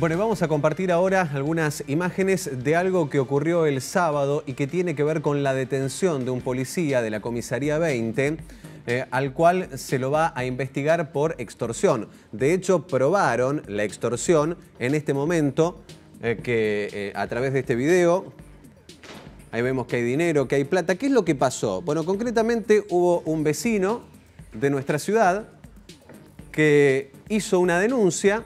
Bueno, vamos a compartir ahora algunas imágenes de algo que ocurrió el sábado y que tiene que ver con la detención de un policía de la comisaría 20 eh, al cual se lo va a investigar por extorsión. De hecho, probaron la extorsión en este momento eh, que eh, a través de este video Ahí vemos que hay dinero, que hay plata. ¿Qué es lo que pasó? Bueno, concretamente hubo un vecino de nuestra ciudad que hizo una denuncia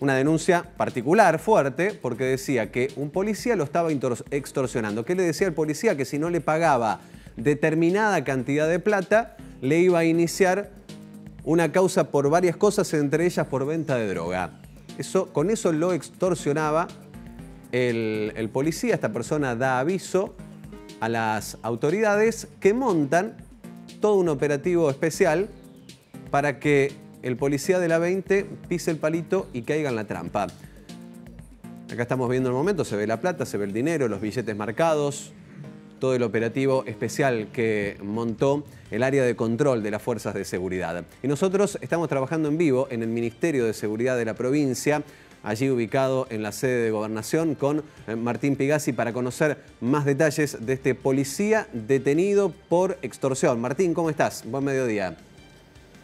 una denuncia particular, fuerte, porque decía que un policía lo estaba extorsionando. ¿Qué le decía el policía? Que si no le pagaba determinada cantidad de plata, le iba a iniciar una causa por varias cosas, entre ellas por venta de droga. Eso, con eso lo extorsionaba el policía. Esta persona da aviso a las autoridades que montan todo un operativo especial para que el policía de la 20 pise el palito y caiga en la trampa. Acá estamos viendo el momento, se ve la plata, se ve el dinero, los billetes marcados, todo el operativo especial que montó el área de control de las fuerzas de seguridad. Y nosotros estamos trabajando en vivo en el Ministerio de Seguridad de la provincia, allí ubicado en la sede de Gobernación, con eh, Martín Pigazzi para conocer más detalles de este policía detenido por extorsión. Martín, ¿cómo estás? Buen mediodía.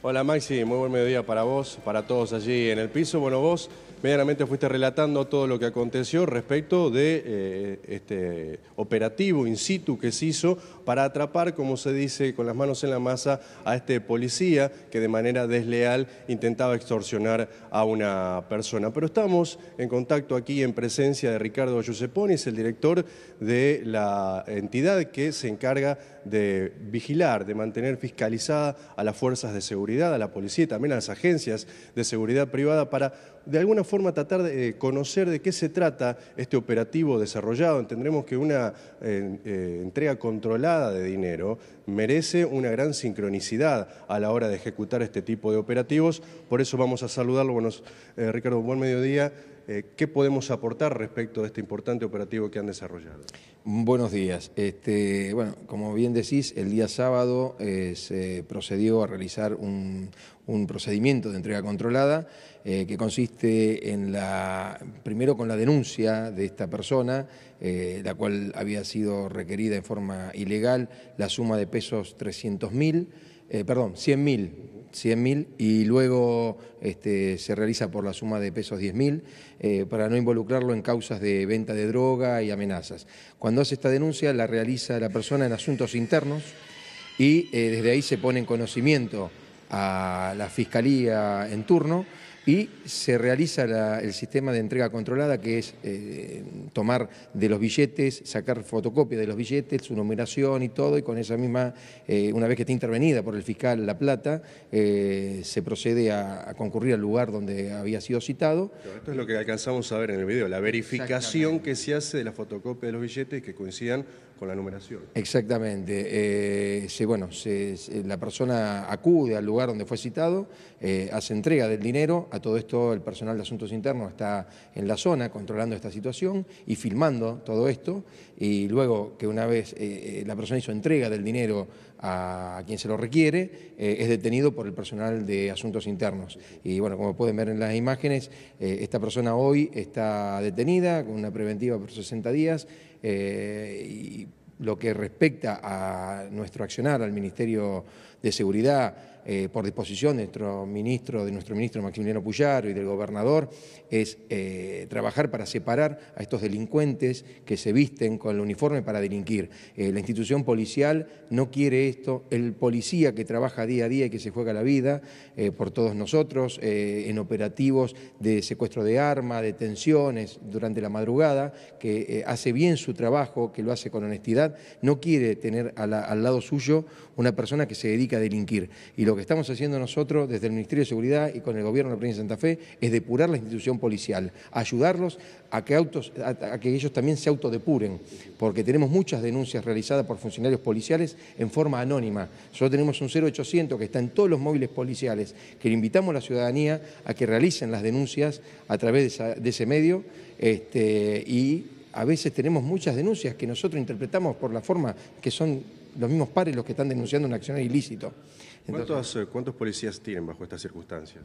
Hola Maxi, muy buen mediodía para vos, para todos allí en el piso. Bueno, vos medianamente fuiste relatando todo lo que aconteció respecto de eh, este operativo in situ que se hizo para atrapar, como se dice, con las manos en la masa a este policía que de manera desleal intentaba extorsionar a una persona. Pero estamos en contacto aquí en presencia de Ricardo Giusepponi, es el director de la entidad que se encarga de vigilar, de mantener fiscalizada a las fuerzas de seguridad a la policía y también a las agencias de seguridad privada para de alguna forma tratar de eh, conocer de qué se trata este operativo desarrollado. Entendremos que una eh, eh, entrega controlada de dinero merece una gran sincronicidad a la hora de ejecutar este tipo de operativos. Por eso vamos a saludarlo. Buenos, Ricardo, buen mediodía. Eh, ¿qué podemos aportar respecto a este importante operativo que han desarrollado? Buenos días. Este, bueno, como bien decís, el día sábado eh, se procedió a realizar un, procedimiento de entrega controlada eh, que consiste en la, primero con la denuncia de esta persona, la cual había sido requerida en forma ilegal la suma de pesos 300.000, perdón, 100.000. 100.000 mil y luego este, se realiza por la suma de pesos 10.000 mil eh, para no involucrarlo en causas de venta de droga y amenazas. Cuando hace esta denuncia la realiza la persona en asuntos internos y eh, desde ahí se pone en conocimiento a la fiscalía en turno y se realiza el sistema de entrega controlada, que es eh, tomar de los billetes, sacar fotocopia de los billetes, su numeración y todo, y con esa misma, eh, una vez que está intervenida por el fiscal La Plata, eh, se procede a, concurrir al lugar donde había sido citado. Esto es lo que alcanzamos a ver en el video, la verificación que se hace de la fotocopia de los billetes que coincidan con la numeración. Exactamente. bueno, la persona acude al lugar donde fue citado, hace entrega del dinero, a todo esto el personal de Asuntos Internos está en la zona controlando esta situación y filmando todo esto y luego que una vez eh, eh, la persona hizo entrega del dinero a quien se lo requiere, eh, es detenido por el personal de Asuntos Internos. Y bueno, como pueden ver en las imágenes, esta persona hoy está detenida con una preventiva por 60 días y lo que respecta a nuestro accionar, al Ministerio de Seguridad, eh, por disposición de nuestro ministro, de nuestro ministro Maximiliano Puyaro y del gobernador, es eh, trabajar para separar a estos delincuentes que se visten con el uniforme para delinquir. Eh, la institución policial no quiere esto, el policía que trabaja día a día y que se juega la vida por todos nosotros, en operativos de secuestro de armas, detenciones durante la madrugada, que hace bien su trabajo, que lo hace con honestidad, no quiere tener al lado suyo una persona que se dedica a delinquir. Y lo que estamos haciendo nosotros desde el Ministerio de Seguridad y con el Gobierno de la Provincia de Santa Fe es depurar la institución policial, ayudarlos a que, ellos también se autodepuren, porque tenemos muchas denuncias realizadas por funcionarios policiales en forma anónima. Solo tenemos un 0800 que está en todos los móviles policiales, que le invitamos a la ciudadanía a que realicen las denuncias a través de, ese medio este, y a veces tenemos muchas denuncias que nosotros interpretamos por la forma que son los mismos pares los que están denunciando un acción ilícito. Eh, ¿Cuántos, policías tienen bajo estas circunstancias?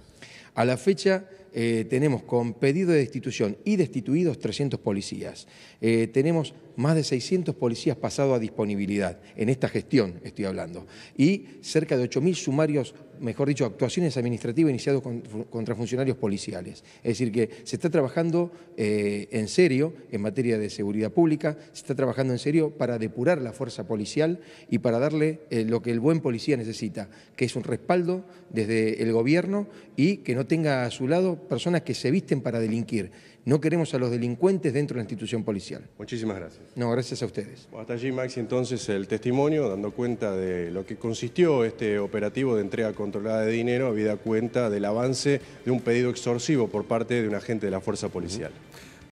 A la fecha eh, tenemos con pedido de destitución y destituidos 300 policías. Eh, tenemos más de 600 policías pasados a disponibilidad, en esta gestión estoy hablando, y cerca de 8.000 sumarios, mejor dicho, actuaciones administrativas iniciadas contra funcionarios policiales. Es decir, que se está trabajando en serio en materia de seguridad pública, se está trabajando en serio para depurar la fuerza policial y para darle eh, lo que el buen policía necesita, que es un respaldo desde el gobierno y que no tenga a su lado personas que se visten para delinquir. No queremos a los delincuentes dentro de la institución policial. Muchísimas gracias. No, gracias a ustedes. Hasta allí, Maxi, entonces el testimonio, dando cuenta de lo que consistió este operativo de entrega controlada de dinero, habida cuenta del avance de un pedido extorsivo por parte de un agente de la fuerza policial.